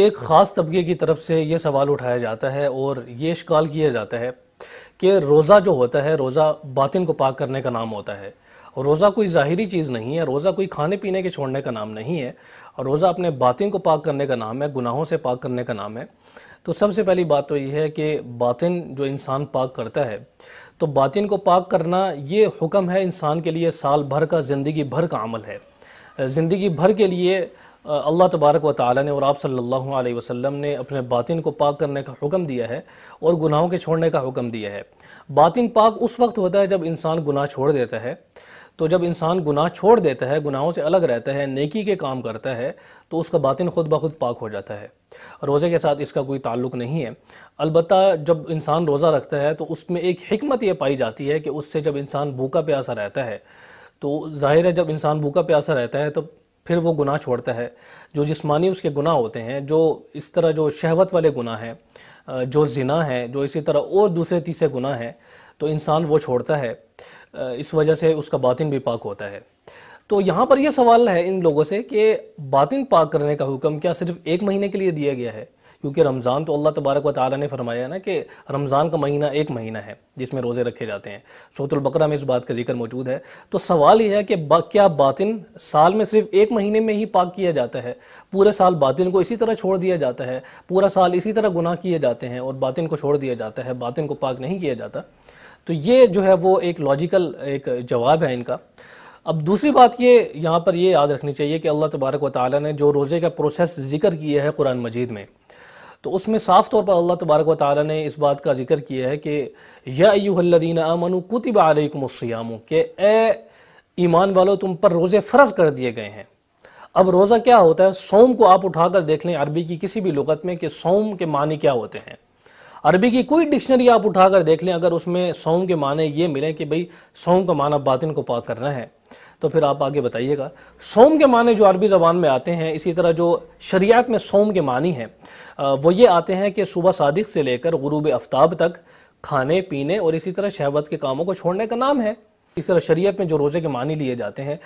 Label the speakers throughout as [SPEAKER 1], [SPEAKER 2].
[SPEAKER 1] एक ख़ास तबके की तरफ से ये सवाल उठाया जाता है और ये शिकाल किया जाता है कि रोज़ा जो होता है रोज़ा बातिन को पाक करने का नाम होता है रोज़ा कोई ज़ाहरी चीज़ नहीं है रोज़ा कोई खाने पीने के छोड़ने का नाम नहीं है और रोज़ा अपने बातिन को पाक करने का नाम है गुनाहों से पाक करने का नाम है तो सबसे पहली बात तो ये है कि बातिन जो इंसान पाक करता है तो बातिन को पाक करना ये हुक्म है इंसान के लिए साल भर का ज़िंदगी भर का अमल है ज़िंदगी भर के लिए अल्लाह तबारक व ताली ने और आप सल्लल्लाहु अलैहि वसल्लम ने अपने बातिन को पाक करने का हुक्म दिया है और गुनाहों के छोड़ने का हुक्म दिया है बातिन पाक उस वक्त होता है जब इंसान गुनाह छोड़ देता है तो जब इंसान गुनाह छोड़ देता है गुनाहों से अलग रहता है नेकी के काम करता है तो उसका बातिन खुद ब खुद पाक हो जाता है रोज़े के साथ इसका कोई ताल्लुक नहीं है अलबत् जब इंसान रोज़ा रखता है तो उसमें एक हमत यह पाई जाती है कि उससे जब इंसान भूखा प्यासा रहता है तो जाहिर है जब इंसान भूखा प्यासा रहता है तो फिर वो गुनाह छोड़ता है जो जिस्मानी उसके गुनाह होते हैं जो इस तरह जो शहवत वाले गुनाह हैं जो जिना है जो इसी तरह और दूसरे तीसरे गुनाह हैं तो इंसान वो छोड़ता है इस वजह से उसका बातिन भी पाक होता है तो यहाँ पर यह सवाल है इन लोगों से कि बातिन पाक करने का हुक्म क्या सिर्फ एक महीने के लिए दिया गया है क्योंकि रमज़ान तो अल्लाह तबारक व ताली ने फरमाया ना कि रमज़ान का महीना एक महीना है जिसमें रोज़े रखे जाते हैं सोतुलबकरा में इस बात का जिक्र मौजूद है तो सवाल यह है कि क्या बातिन साल में सिर्फ एक महीने में ही पाक किया जाता है पूरे साल बातिन को इसी तरह छोड़ दिया जाता है पूरा साल इसी तरह गुनाह किए जाते हैं और बातिन को छोड़ दिया जाता है बातिन को पाक नहीं किया जाता तो ये जो है वो एक लॉजिकल एक जवाब है इनका अब दूसरी बात ये यहाँ पर ये याद रखनी चाहिए कि अल्लाह तबारक व ताली ने जो रोज़े का प्रोसेस जिक्र किया है कुरान मजीद में तो उसमें साफ़ तौर पर अल्लाह तबारक व ताली ने इस बात का जिक्र किया है कि यादीन अमनु कुतब आलकुमस्याम के ए ईमान वालों तुम पर रोज़े फ़र्ज कर दिए गए हैं अब रोज़ा क्या होता है सोम को आप उठाकर देख लें अरबी की किसी भी लगत में कि सोम के मानी क्या होते हैं अरबी की कोई डिक्शनरी आप उठाकर देख लें अगर उसमें सोम के माने ये मिलें कि भाई सोम का माना बातिन को पाक करना है तो फिर आप आगे बताइएगा सोम के माने जो अरबी ज़बान में आते हैं इसी तरह जो शरियात में सोम के मानी हैं वो ये आते हैं कि सुबह सादिक से लेकर गरूब आफ्ताब तक खाने पीने और इसी तरह शहवत के कामों को छोड़ने का नाम है इस तरह शरीयत में जो रोज़े के मानी लिए जाते हैं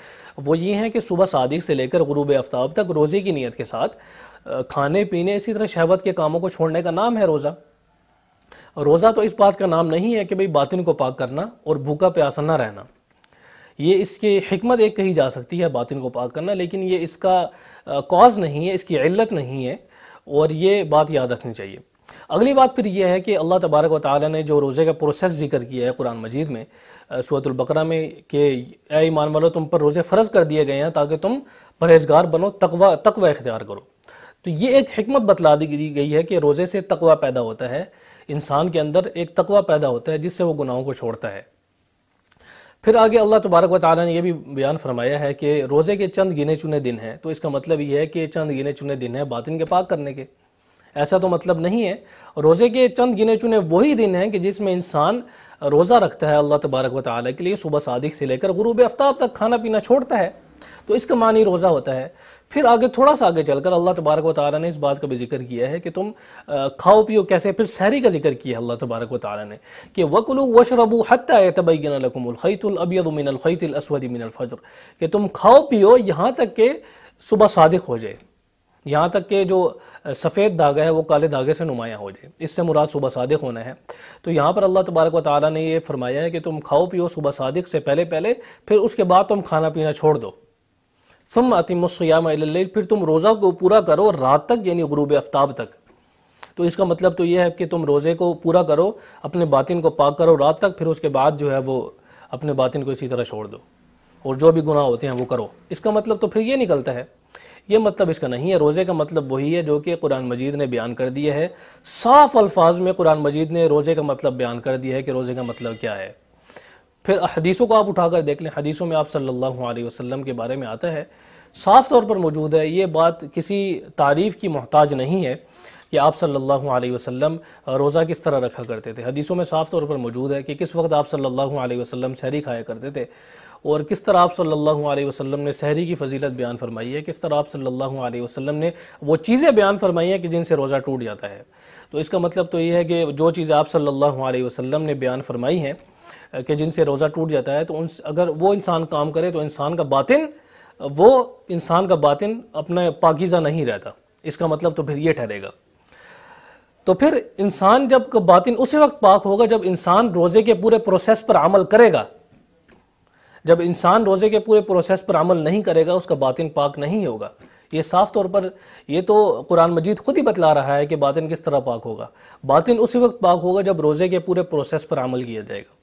[SPEAKER 1] वो ये हैं कि सुबह सादिक से लेकर गुरूब आफ्ताब तक रोज़े की नीयत के साथ खाने पीने इसी तरह शहवत के कामों को छोड़ने का नाम है रोज़ा रोज़ा तो इस बात का नाम नहीं है कि भाई बातिन को पाक करना और भूखा प्यासा ना रहना ये इसकी हमत एक कही जा सकती है बातिन को पाक करना लेकिन ये इसका कॉज नहीं है इसकी इल्लत नहीं है और ये बात याद रखनी चाहिए अगली बात फिर यह है कि अल्लाह तबारक व ताली ने जो रोज़े का प्रोसेस जिक्र किया है कुरान मजीद में सूरतुल्बकरा में कि ए ईमान वालों तुम पर रोज़े फ़र्ज कर दिए गए हैं ताकि तुम परहेजगार बनो तकवा तकवा इख्तियार करो तो ये एक हमत बतला दी गई है कि रोज़े से तकवा पैदा होता है इंसान के अंदर एक तकवा पैदा होता है जिससे वो गुनाहों को छोड़ता है फिर आगे अल्लाह तबारक व ताली ने यह भी बयान फरमाया है कि रोज़े के चंद गिने चुने दिन हैं तो इसका मतलब ये है कि चंद गिने चुने दिन हैं बातिन के पाक करने के ऐसा तो मतलब नहीं है रोज़े के चंद गिने चुने वही दिन हैं कि जिसमें इंसान रोज़ा रखता है अल्लाह तबारक व ताली के लिए सुबह सादिक से लेकर गुरूब आफ्ताब तक खाना पीना छोड़ता है तो इसका मानी रोज़ा होता है फिर आगे थोड़ा सा आगे चलकर अल्लाह तबारक व तारा ने इस बात का भी जिक्र किया है कि तुम खाओ पियो कैसे फिर सहरी का जिक्र किया है अल्लाह तबारक व ताली ने कि वकलू वशरबू हत्या तबैनखैतुलअबियदमिनखैतलअसवदमिनफ़जर कि तुम खाओ पियो यहाँ तक के सुबह सादिक हो जाए यहाँ तक के जो सफ़ेद धागा है वो काले धागे से नुमाया हो जाए इससे मुराद सुबह सादिक होना है तो यहाँ पर अल्लाह तबारक व ताली ने ये फरमाया है कि तुम खाओ पियो सुबह सादिक से पहले पहले फिर उसके बाद तुम खाना पीना छोड़ दो सुम अतिमसयाम फिर तुम रोज़ा को पूरा करो रात तक यानी गुरूब आफ्ताब तक तो इसका मतलब तो यह है कि तुम रोज़े को पूरा करो अपने बातिन को पाक करो रात तक फिर उसके बाद जो है वो अपने बातिन को इसी तरह छोड़ दो और जो भी गुनाह होते हैं वो करो इसका मतलब तो फिर ये निकलता है ये मतलब इसका नहीं है रोज़े का मतलब वही है जो कि कुरान मजीद ने बयान कर दिया है साफ अल्फाज में कुरान मजीद ने रोज़े का मतलब बयान कर दिया है कि रोज़े का मतलब क्या है फिर हदीसों को आप उठाकर देख लें हदीसों में आप सल्लल्लाहु अलैहि वसल्लम के बारे में आता है साफ तौर पर मौजूद है ये बात किसी तारीफ़ की मोहताज नहीं है कि आप सल्लल्लाहु अलैहि वसल्लम रोज़ा किस तरह रखा करते थे हदीसों में साफ तौर पर मौजूद है कि किस वक्त आप सल्लल्लाहु अलैहि वसल्लम सहरी खाया करते थे और किस तरह आप सल्लल्लाहु अलैहि वसल्लम ने सहरी की फजीलत बयान फरमाई है किस तरह आप सल्लल्लाहु अलैहि वसल्लम ने वो चीज़ें बयान फरमाई हैं कि जिनसे रोज़ा टूट जाता है तो इसका मतलब तो ये है कि जो चीज़ें आप सल्लल्लाहु अलैहि वसल्लम ने बयान फरमाई हैं कि जिनसे रोज़ा टूट जाता है तो उन अगर वो इंसान काम करे तो इंसान का बातिन वो इंसान का बातिन अपना पाकिज़ा नहीं रहता इसका मतलब तो फिर ये ठहरेगा तो फिर इंसान जब बातिन उसी वक्त पाक होगा जब इंसान रोज़े के पूरे प्रोसेस पर अमल करेगा जब इंसान रोज़े के पूरे प्रोसेस पर अमल नहीं करेगा उसका बातिन पाक नहीं होगा ये साफ तौर पर ये तो कुरान मजीद खुद ही बतला रहा है कि बातिन किस तरह पाक होगा बातिन उसी वक्त पाक होगा जब रोज़े के पूरे प्रोसेस पर अमल किया जाएगा